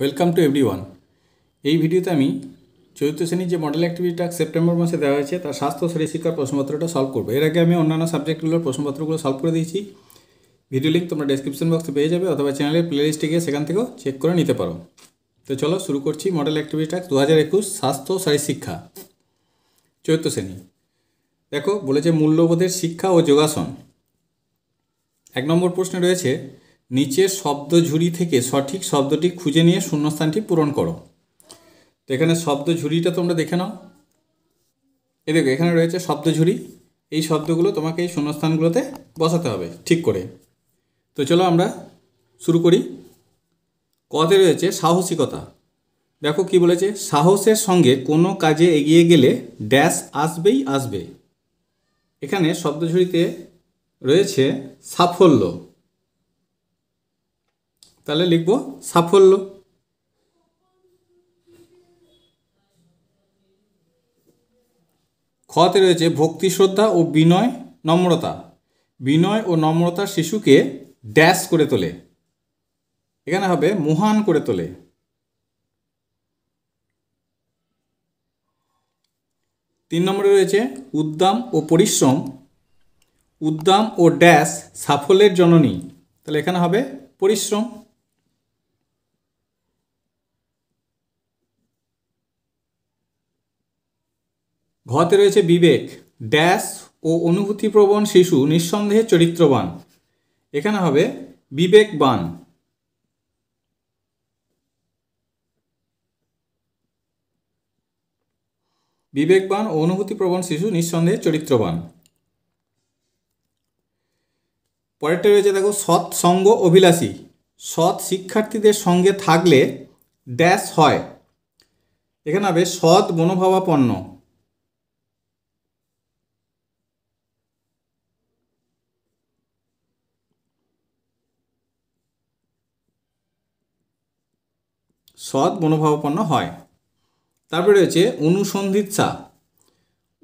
welcome to every one এই ভিডিওতে আমি চতুর্থ শ্রেণীর যে মডেল অ্যাক্টিভিটিটা সেপ্টেম্বর মাসে দেওয়া হয়েছে তার স্বাস্থ্য শিক্ষার প্রশ্নপত্রটা সলভ করবো এর আগে আমি অন্যান্য সাবজেক্টগুলোর প্রশ্নপত্রগুলো সলভ করে দিয়েছি ভিডিও লিঙ্ক তোমরা ডেসক্রিপশন বক্সে পেয়ে যাবে অথবা চ্যানেলের প্লেলিস্টে গিয়ে সেখান থেকেও চেক করে নিতে পারো তো চলো শুরু করছি মডেল অ্যাক্টিভিটি টাস্ক দু হাজার একুশ স্বাস্থ্য শিক্ষা চৈত্য শ্রেণী দেখো বলেছে মূল্যবোধের শিক্ষা ও যোগাসন এক নম্বর প্রশ্নে রয়েছে নিচের শব্দ ঝুড়ি থেকে সঠিক শব্দটি খুঁজে নিয়ে শূন্যস্থানটি পূরণ করো তো এখানে শব্দ ঝুড়িটা তোমরা দেখে নাও এ দেখো এখানে রয়েছে শব্দ ঝুড়ি এই শব্দগুলো তোমাকে এই শূন্যস্থানগুলোতে বসাতে হবে ঠিক করে তো চলো আমরা শুরু করি কতে রয়েছে সাহসিকতা দেখো কি বলেছে সাহসের সঙ্গে কোনো কাজে এগিয়ে গেলে ড্যাশ আসবেই আসবে এখানে শব্দঝুড়িতে রয়েছে সাফল্য তাহলে লিখব সাফল্য খতে রয়েছে ভক্তি শ্রদ্ধা ও বিনয় নম্রতা বিনয় ও নম্রতা শিশুকে ড্যাশ করে তোলে এখানে হবে মহান করে তোলে তিন নম্বরে রয়েছে উদ্যাম ও পরিশ্রম উদ্যাম ও ড্যাশ সাফল্যের জননী তাহলে এখানে হবে পরিশ্রম ঘতে রয়েছে বিবেক ড্যাশ ও অনুভূতিপ্রবণ শিশু নিঃসন্দেহে চরিত্রবান এখানে হবে বিবেকবান বিবেকবান ও অনুভূতিপ্রবণ শিশু নিঃসন্দেহে চরিত্রবান পরেরটা রয়েছে দেখো সৎ সঙ্গ অভিলাষী সৎ শিক্ষার্থীদের সঙ্গে থাকলে ড্যাশ হয় এখানে হবে সৎ মনোভাবাপন্ন সৎ মনোভাবাপন্ন হয় তারপরে রয়েছে অনুসন্ধিৎসা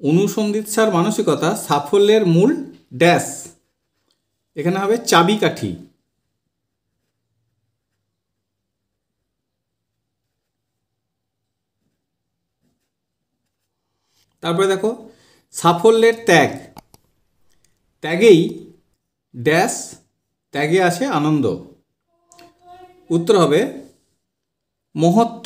অনুসন্ধিৎসার মানসিকতা সাফল্যের মূল ড্যাশ এখানে হবে চাবিকাঠি তারপরে দেখো সাফল্যের ত্যাগ ত্যাগেই ড্যাশ ত্যাগে আসে আনন্দ উত্তর হবে মহত্ব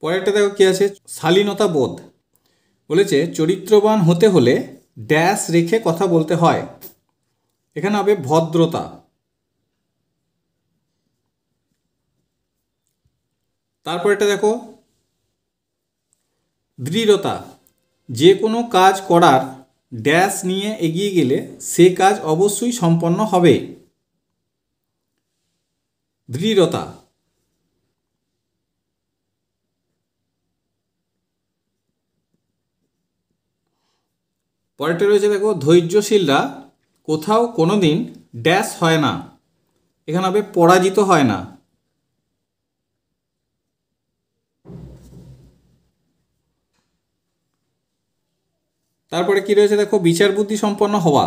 পরেরটা দেখো কি আছে শালীনতা বোধ বলেছে চরিত্রবান হতে হলে ড্যাশ রেখে কথা বলতে হয় এখানে হবে ভদ্রতা তারপরেটা দেখো দৃঢ়তা যে কোনো কাজ করার ড্যাশ নিয়ে এগিয়ে গেলে সে কাজ অবশ্যই সম্পন্ন হবে দৃঢ়তা পরেরটা রয়েছে দেখো ধৈর্যশীলরা কোথাও কোনো দিন ড্যাশ হয় না এখানে হবে পরাজিত হয় না তারপরে কি রয়েছে দেখো বিচার বুদ্ধি সম্পন্ন হওয়া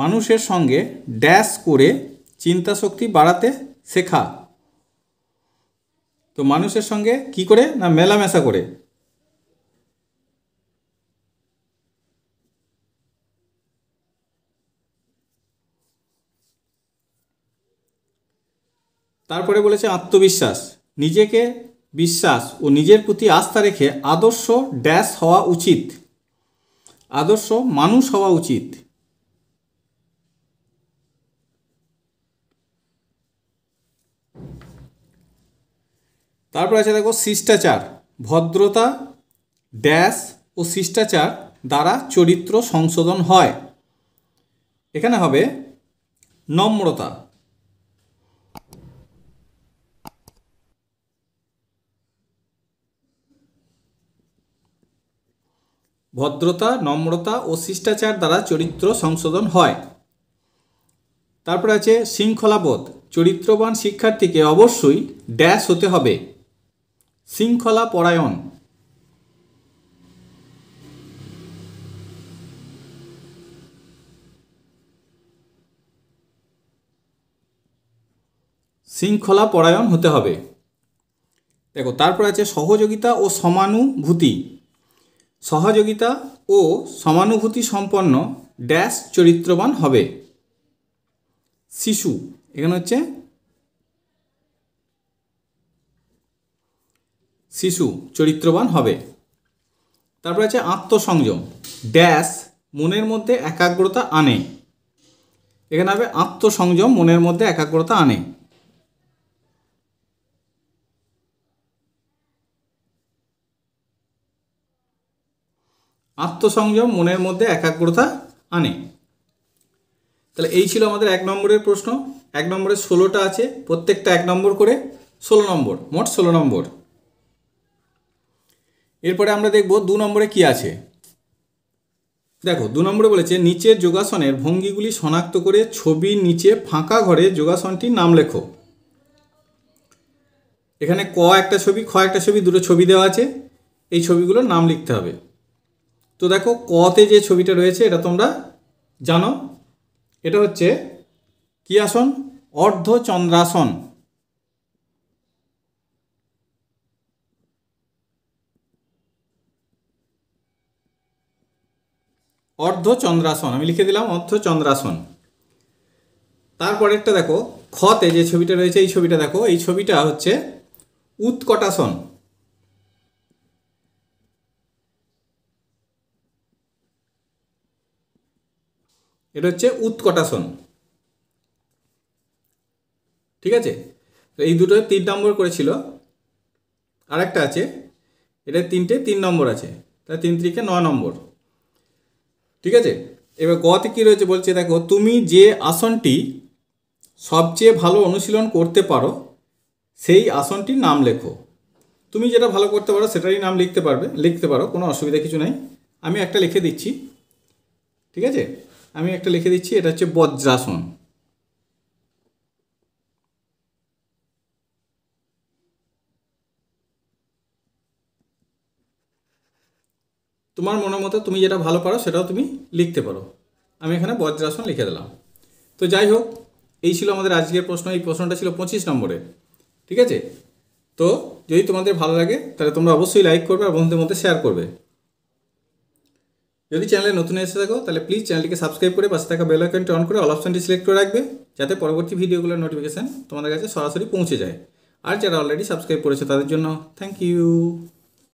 মানুষের সঙ্গে ড্যাশ করে চিন্তা শক্তি বাড়াতে শেখা তো মানুষের সঙ্গে কি করে না মেলামেশা করে তারপরে বলেছে আত্মবিশ্বাস নিজেকে বিশ্বাস ও নিজের প্রতি আস্থা রেখে আদর্শ ড্যাশ হওয়া উচিত আদর্শ মানুষ হওয়া উচিত তারপর আছে দেখো শিষ্টাচার ভদ্রতা ড্যাশ ও শিষ্টাচার দ্বারা চরিত্র সংশোধন হয় এখানে হবে নম্রতা ভদ্রতা নম্রতা ও শিষ্টাচার দ্বারা চরিত্র সংশোধন হয় তারপর আছে শৃঙ্খলাবোধ চরিত্রবান শিক্ষার্থীকে অবশ্যই ড্যাশ হতে হবে শৃঙ্খলা পরায়ণ শৃঙ্খলা পরায়ণ হতে হবে দেখো তারপর আছে সহযোগিতা ও সমানুভূতি সহযোগিতা ও সমানুভূতি সম্পন্ন ড্যাশ চরিত্রবান হবে শিশু এখানে হচ্ছে শিশু চরিত্রবান হবে তারপরে আছে আত্মসংযম ড্যাশ মনের মধ্যে একাগ্রতা আনে এখানে হবে আত্মসংযম মনের মধ্যে একাগ্রতা আনে আত্মসংযম মনের মধ্যে একাগ্রতা আনে তাহলে এই ছিল আমাদের এক নম্বরের প্রশ্ন এক নম্বরে ষোলোটা আছে প্রত্যেকটা এক নম্বর করে ষোলো নম্বর মোট ষোলো নম্বর এরপরে আমরা দেখব দু নম্বরে কি আছে দেখো দু নম্বরে বলেছে নিচের যোগাসনের ভঙ্গিগুলি শনাক্ত করে ছবির নিচে ফাঁকা ঘরে যোগাসনটির নাম লেখো এখানে ক একটা ছবি খ একটা ছবি দুটো ছবি দেওয়া আছে এই ছবিগুলোর নাম লিখতে হবে তো দেখো কতে যে ছবিটা রয়েছে এটা তোমরা জানো এটা হচ্ছে কি আসন অর্ধচন্দ্রাসন অর্ধচন্দ্রাসন আমি লিখে দিলাম অর্ধচন্দ্রাসন তারপরেরটা দেখো খতে যে ছবিটা রয়েছে এই ছবিটা দেখো এই ছবিটা হচ্ছে উৎকটাসন এটা হচ্ছে উৎকটাসন ঠিক আছে তো এই দুটো তিন নম্বর করেছিল আরেকটা আছে এটা তিনটে তিন নম্বর আছে তাহলে তিন ত্রিকে নয় নম্বর ঠিক আছে এবার গতে কী রয়েছে বলছে দেখো তুমি যে আসনটি সবচেয়ে ভালো অনুশীলন করতে পারো সেই আসনটির নাম লেখো তুমি যেটা ভালো করতে পারো সেটারই নাম লিখতে পারবে লিখতে পারো কোনো অসুবিধা কিছু নাই আমি একটা লিখে দিচ্ছি ঠিক আছে আমি একটা লিখে দিচ্ছি এটা হচ্ছে বজ্রাসন তোমার মনে মতো তুমি যেটা ভালো পারো সেটাও তুমি লিখতে পারো আমি এখানে বজ্রাসন লিখে দিলাম তো যাই হোক এই ছিল আমাদের আজকের প্রশ্ন এই প্রশ্নটা ছিল পঁচিশ নম্বরে ঠিক আছে তো যদি তোমাদের ভালো লাগে তাহলে তোমরা অবশ্যই লাইক করবে আর বন্ধুদের মধ্যে শেয়ার করবে যদি চ্যানেলে নতুন এসে থাকো তাহলে প্লিজ চ্যানেলটিকে সাবস্ক্রাইব করে পাশে থাকা বেল আইকনটি অন করে অল অপশানটি সিলেক্ট করে রাখবে যাতে পরবর্তী ভিডিওগুলোর নোটিফিকেশান তোমাদের কাছে সরাসরি পৌঁছে যায় আর যারা অলরেডি সাবস্ক্রাইব করেছে তাদের জন্য থ্যাংক ইউ